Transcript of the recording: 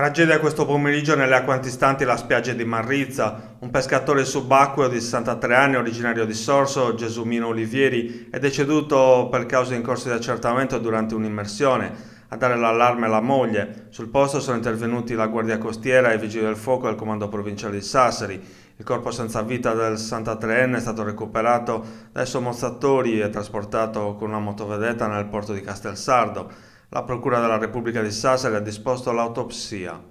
Tragedia questo pomeriggio nelle acque antistanti la spiaggia di Marrizza. Un pescatore subacqueo di 63 anni, originario di Sorso, Gesumino Olivieri, è deceduto per cause in corso di accertamento durante un'immersione. A dare l'allarme alla moglie. Sul posto sono intervenuti la Guardia Costiera, i Vigili del Fuoco e il Comando Provinciale di Sassari. Il corpo senza vita del 63enne è stato recuperato dai sommozzatori e trasportato con una motovedetta nel porto di Castelsardo. La Procura della Repubblica di Sassari ha disposto l'autopsia.